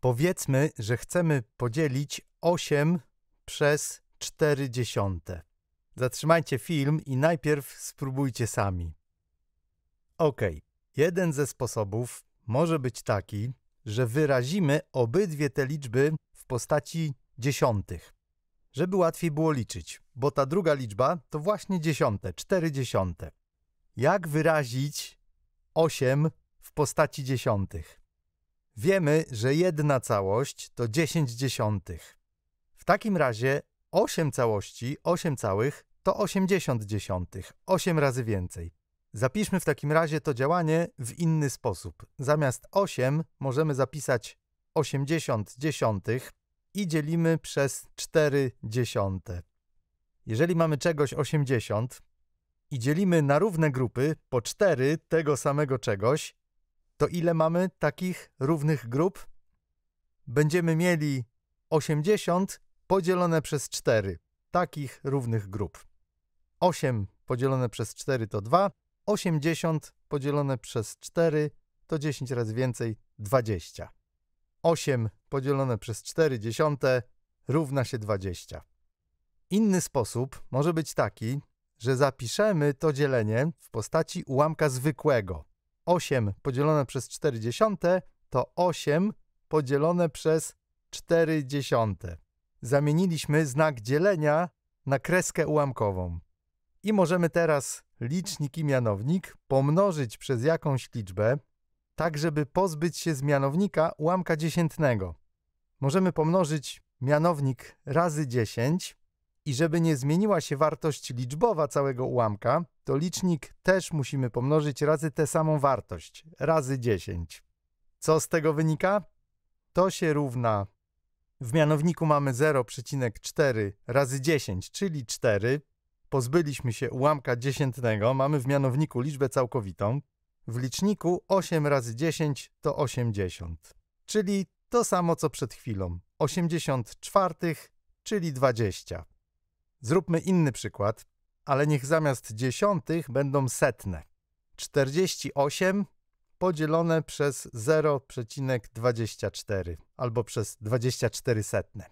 Powiedzmy, że chcemy podzielić 8 przez 4 dziesiąte. Zatrzymajcie film i najpierw spróbujcie sami. Ok, jeden ze sposobów może być taki, że wyrazimy obydwie te liczby w postaci dziesiątych, żeby łatwiej było liczyć, bo ta druga liczba to właśnie dziesiąte, cztery dziesiąte. Jak wyrazić 8 w postaci dziesiątych? Wiemy, że jedna całość to 10 dziesiątych. W takim razie 8 całości, 8 całych to 80 dziesiątych, 8 razy więcej. Zapiszmy w takim razie to działanie w inny sposób. Zamiast 8 możemy zapisać 80 dziesiątych i dzielimy przez 4 dziesiąte. Jeżeli mamy czegoś 80 i dzielimy na równe grupy po 4 tego samego czegoś, to ile mamy takich równych grup? Będziemy mieli 80 podzielone przez 4 takich równych grup. 8 podzielone przez 4 to 2, 80 podzielone przez 4 to 10 razy więcej 20. 8 podzielone przez 4 dziesiąte równa się 20. Inny sposób może być taki, że zapiszemy to dzielenie w postaci ułamka zwykłego, 8 podzielone przez 4 dziesiąte to 8 podzielone przez 40. dziesiąte. Zamieniliśmy znak dzielenia na kreskę ułamkową. I możemy teraz licznik i mianownik pomnożyć przez jakąś liczbę, tak żeby pozbyć się z mianownika ułamka dziesiętnego. Możemy pomnożyć mianownik razy 10 i żeby nie zmieniła się wartość liczbowa całego ułamka, to licznik też musimy pomnożyć razy tę samą wartość, razy 10. Co z tego wynika? To się równa. W mianowniku mamy 0,4 razy 10, czyli 4. Pozbyliśmy się ułamka dziesiętnego, mamy w mianowniku liczbę całkowitą. W liczniku 8 razy 10 to 80, czyli to samo co przed chwilą. 84, czyli 20. Zróbmy inny przykład, ale niech zamiast dziesiątych będą setne. 48 podzielone przez 0,24 albo przez 24 setne.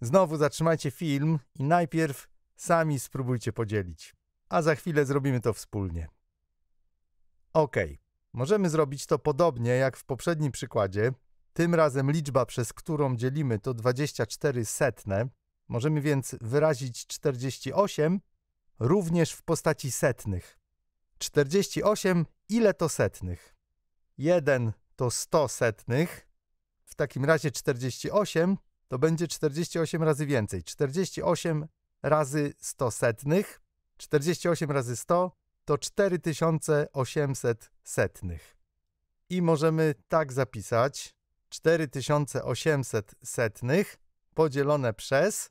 Znowu zatrzymajcie film i najpierw sami spróbujcie podzielić, a za chwilę zrobimy to wspólnie. Ok, możemy zrobić to podobnie jak w poprzednim przykładzie. Tym razem liczba, przez którą dzielimy to 24 setne, Możemy więc wyrazić 48 również w postaci setnych. 48 ile to setnych? 1 to 100 setnych. W takim razie 48 to będzie 48 razy więcej. 48 razy 100 setnych. 48 razy 100 to 4800 setnych. I możemy tak zapisać 4800 setnych podzielone przez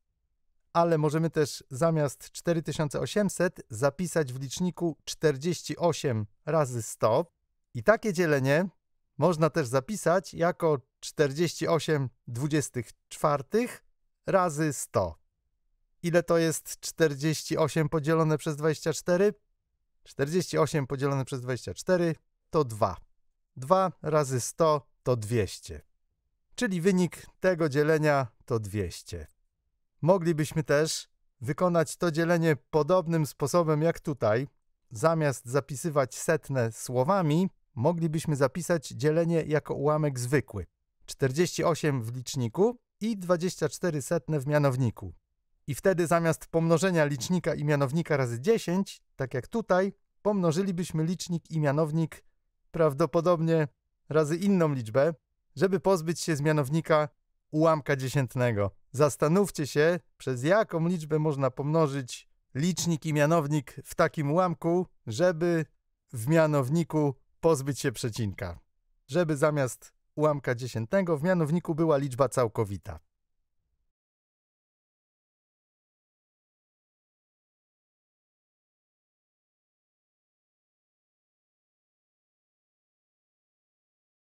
ale możemy też zamiast 4800 zapisać w liczniku 48 razy 100. I takie dzielenie można też zapisać jako 48 24 razy 100. Ile to jest 48 podzielone przez 24? 48 podzielone przez 24 to 2. 2 razy 100 to 200. Czyli wynik tego dzielenia to 200. Moglibyśmy też wykonać to dzielenie podobnym sposobem jak tutaj. Zamiast zapisywać setne słowami, moglibyśmy zapisać dzielenie jako ułamek zwykły. 48 w liczniku i 24 setne w mianowniku. I wtedy zamiast pomnożenia licznika i mianownika razy 10, tak jak tutaj, pomnożylibyśmy licznik i mianownik prawdopodobnie razy inną liczbę, żeby pozbyć się z mianownika ułamka dziesiętnego. Zastanówcie się, przez jaką liczbę można pomnożyć licznik i mianownik w takim ułamku, żeby w mianowniku pozbyć się przecinka. Żeby zamiast ułamka dziesiętnego w mianowniku była liczba całkowita.